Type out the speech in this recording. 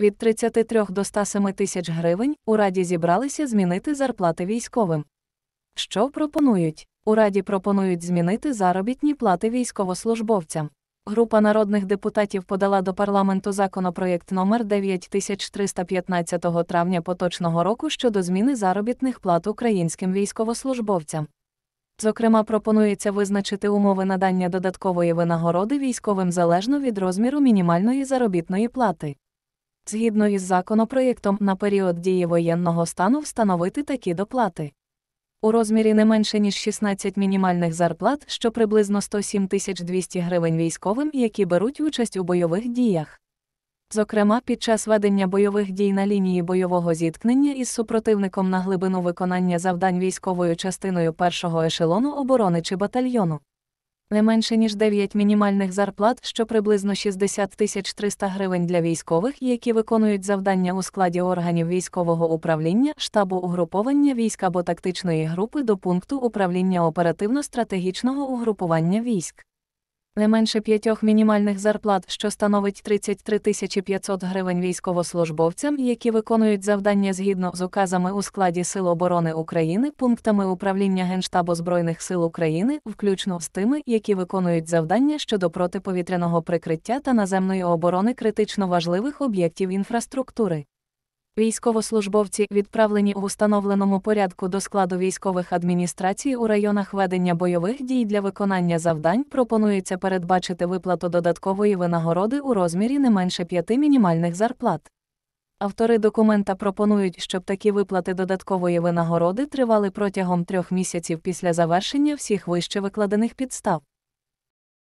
Від 33 до 107 тисяч гривень у раді зібралися змінити зарплати військовим. Що пропонують? У раді пропонують змінити заробітні плати військовослужбовцям. Група народних депутатів подала до парламенту законопроєкт номер 9315 травня поточного року щодо зміни заробітних плат українським військовослужбовцям. Зокрема, пропонується визначити умови надання додаткової винагороди військовим залежно від розміру мінімальної заробітної плати згідно із законопроєктом на період дії воєнного стану встановити такі доплати. У розмірі не менше ніж 16 мінімальних зарплат, що приблизно 107 тисяч 200 гривень військовим, які беруть участь у бойових діях. Зокрема, під час ведення бойових дій на лінії бойового зіткнення із супротивником на глибину виконання завдань військовою частиною першого ешелону оборони чи батальйону не менше ніж 9 мінімальних зарплат, що приблизно 60 тисяч 300 гривень для військових, які виконують завдання у складі органів військового управління, штабу угруповання військ або тактичної групи до пункту управління оперативно-стратегічного угрупування військ. Не менше п'ятьох мінімальних зарплат, що становить 33 тисячі 500 гривень військовослужбовцям, які виконують завдання згідно з указами у складі Сил оборони України, пунктами управління Генштабу Збройних сил України, включно з тими, які виконують завдання щодо протиповітряного прикриття та наземної оборони критично важливих об'єктів інфраструктури. Військовослужбовці відправлені у установленому порядку до складу військових адміністрацій у районах ведення бойових дій для виконання завдань пропонується передбачити виплату додаткової винагороди у розмірі не менше п'яти мінімальних зарплат. Автори документа пропонують, щоб такі виплати додаткової винагороди тривали протягом трьох місяців після завершення всіх вище викладених підстав.